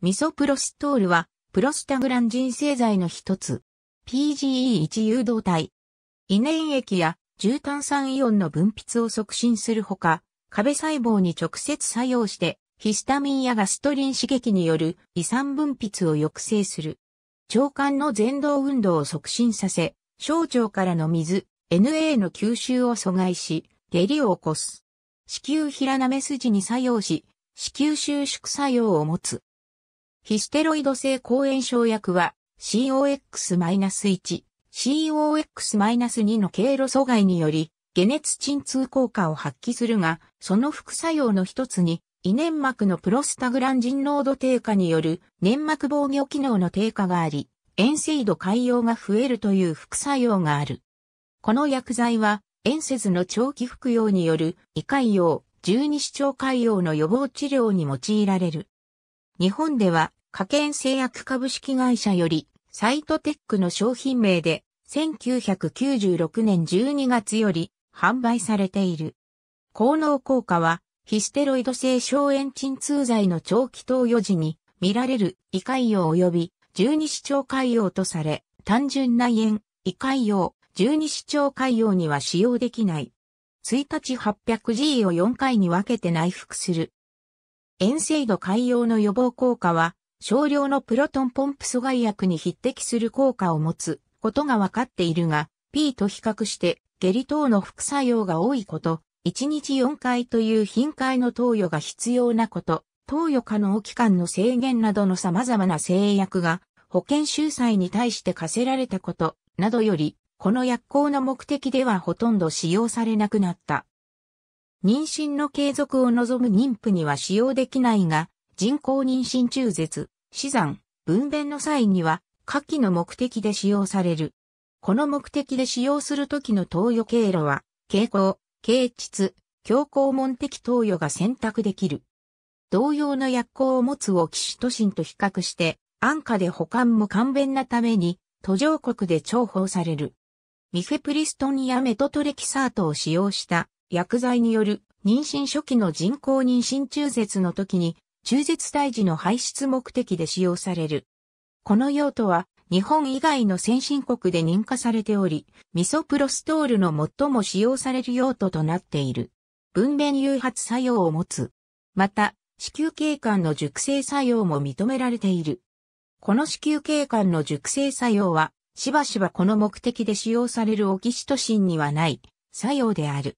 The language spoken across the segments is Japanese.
ミソプロストールは、プロスタグランジン製剤の一つ。PGE1 誘導体。胃粘液や重炭酸イオンの分泌を促進するほか、壁細胞に直接作用して、ヒスタミンやガストリン刺激による胃酸分泌を抑制する。腸管の前動運動を促進させ、小腸からの水、NA の吸収を阻害し、下痢を起こす。子宮平なめ筋に作用し、子宮収縮作用を持つ。ヒステロイド性抗炎症薬は COX-1、COX-2 の経路阻害により解熱鎮痛効果を発揮するが、その副作用の一つに、胃粘膜のプロスタグランジン濃度低下による粘膜防御機能の低下があり、塩水度海洋が増えるという副作用がある。この薬剤は、塩せずの長期服用による胃潰瘍、十二指腸潰瘍の予防治療に用いられる。日本では、家研製薬株式会社より、サイトテックの商品名で、1996年12月より販売されている。効能効果は、ヒステロイド性消炎鎮痛剤の長期投与時に見られる胃潰瘍及び十二指腸潰瘍とされ、単純な炎、胃潰瘍、十二指腸潰瘍には使用できない。1日 800G を4回に分けて内服する。遠征度海洋の予防効果は、少量のプロトンポンプ阻害薬に匹敵する効果を持つことが分かっているが、P と比較して下痢等の副作用が多いこと、1日4回という頻回の投与が必要なこと、投与可能期間の制限などの様々な制約が保険収載に対して課せられたことなどより、この薬効の目的ではほとんど使用されなくなった。妊娠の継続を望む妊婦には使用できないが、人工妊娠中絶、死産、分娩の際には、下記の目的で使用される。この目的で使用するときの投与経路は、経口、経膣、強行門的投与が選択できる。同様の薬効を持つオキシトシンと比較して、安価で保管も簡便なために、途上国で重宝される。ミフェプリストンやメトトレキサートを使用した薬剤による妊娠初期の人工妊娠中絶の時に中絶胎児の排出目的で使用される。この用途は日本以外の先進国で認可されており、ミソプロストールの最も使用される用途となっている。分娩誘発作用を持つ。また、子宮経管の熟成作用も認められている。この子宮経管の熟成作用は、しばしばこの目的で使用されるオキシトシンにはない作用である。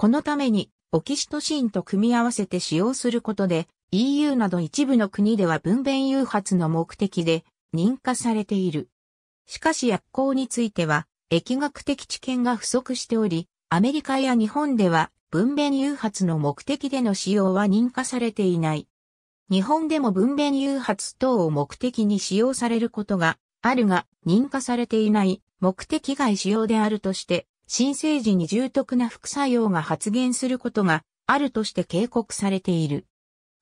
このために、オキシトシンと組み合わせて使用することで、EU など一部の国では分娩誘発の目的で認可されている。しかし薬効については、疫学的知見が不足しており、アメリカや日本では分娩誘発の目的での使用は認可されていない。日本でも分娩誘発等を目的に使用されることがあるが、認可されていない目的外使用であるとして新生児に重篤な副作用が発現することがあるとして警告されている。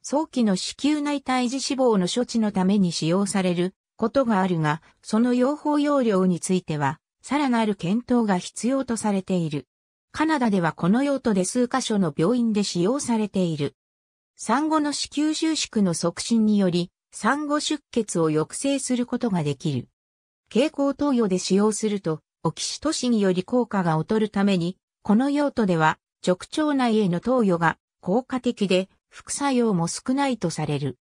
早期の子宮内胎児死亡の処置のために使用されることがあるが、その用法用量については、さらなる検討が必要とされている。カナダではこの用途で数箇所の病院で使用されている。産後の子宮収縮の促進により、産後出血を抑制することができる。蛍光投与で使用すると、オキシトシンより効果が劣るために、この用途では直腸内への投与が効果的で副作用も少ないとされる。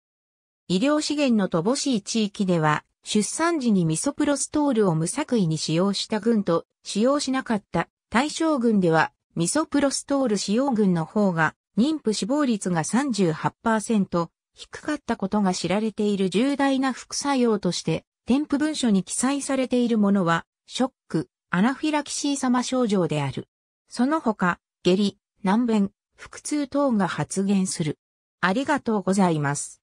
医療資源の乏しい地域では、出産時にミソプロストールを無作為に使用した群と使用しなかった対象群では、ミソプロストール使用群の方が妊婦死亡率が38%低かったことが知られている重大な副作用として、添付文書に記載されているものは、ショック、アナフィラキシー様症状である。その他、下痢、難便、腹痛等が発現する。ありがとうございます。